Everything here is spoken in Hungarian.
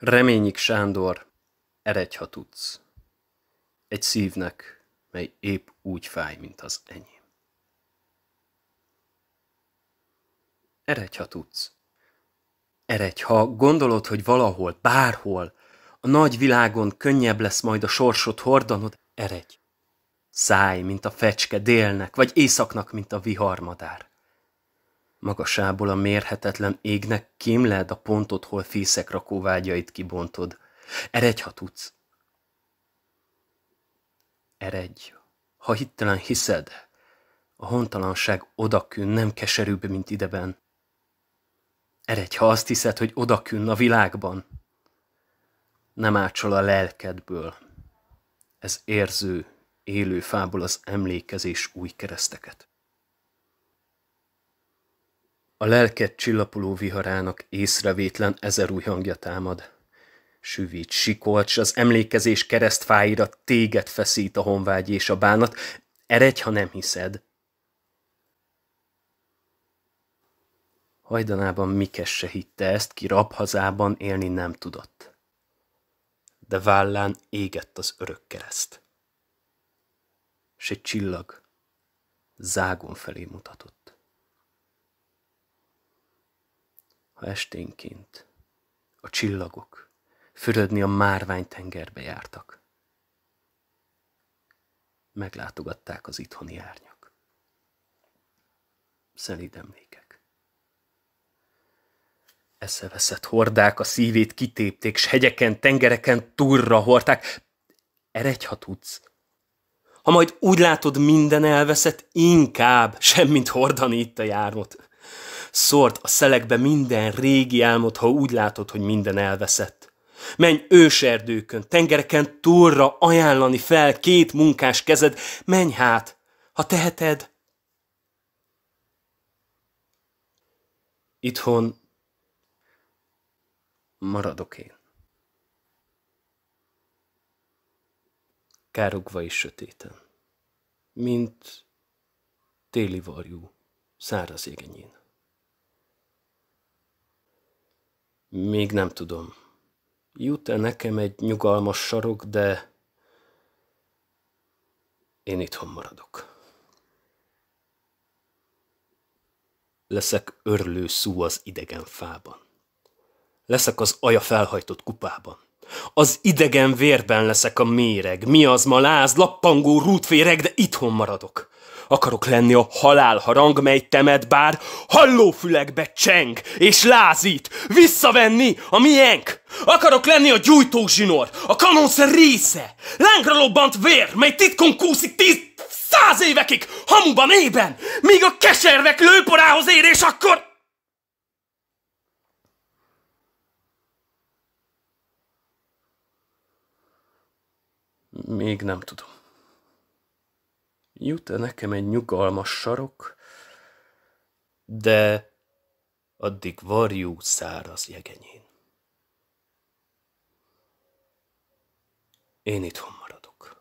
Reményik Sándor, eredj, ha tudsz. Egy szívnek, mely épp úgy fáj, mint az enyém. Eredj, ha tudsz. Eredj, ha gondolod, hogy valahol, bárhol, a nagy világon könnyebb lesz majd a sorsot hordanod, eredj. Száj, mint a fecske délnek, vagy éjszaknak, mint a viharmadár. Magasából a mérhetetlen égnek kémled a pontot, hol fészek rakóvágyait kibontod. Eredj, ha tudsz! Eredj, ha hittelen hiszed, a hontalanság odakünn nem keserűbb, mint ideben. Eredj, ha azt hiszed, hogy odakünn a világban. Nem ácsol a lelkedből. Ez érző, élő fából az emlékezés új kereszteket. A lelket csillapuló viharának észrevétlen ezer új hangja támad. Süvít, sikolcs, az emlékezés keresztfáira téged feszít a honvágy és a bánat. Eredj, ha nem hiszed. Hajdanában Mikes se hitte ezt, ki rabhazában élni nem tudott. De vállán égett az örök kereszt. S egy csillag zágon felé mutatott. ha esténként a csillagok fürödni a márvány tengerbe jártak. Meglátogatták az itthoni árnyak. Szelíd emlékek. Eszeveszett hordák a szívét kitépték, s hegyeken, tengereken turra hordták. Eregy, ha tudsz, ha majd úgy látod minden elveszett, inkább semmint hordani itt a járót. Szort a szelekbe minden régi álmod, ha úgy látod, hogy minden elveszett. Menj őserdőkön, tengereken túlra ajánlani fel két munkás kezed, menj hát, ha teheted. Itthon maradok én. Károgva is sötéten, mint téli varjú száraz égenyén. Még nem tudom. Jut-e nekem egy nyugalmas sarok, de én itthon maradok. Leszek örlő szú az idegen fában. Leszek az aja felhajtott kupában. Az idegen vérben leszek a méreg. Mi az ma láz, lappangó rútféreg, de itthon maradok. Akarok lenni a harang, mely temet bár hallófülekbe cseng és lázít, visszavenni a miénk. Akarok lenni a zsinór, a kanonszer része, lángra lobbant vér, mely titkon kúszik tíz száz évekig, hamuban ében, míg a keservek lőporához ér, és akkor... Még nem tudom jut nekem egy nyugalmas sarok, de addig varjú száraz jegenyén. Én itthon maradok.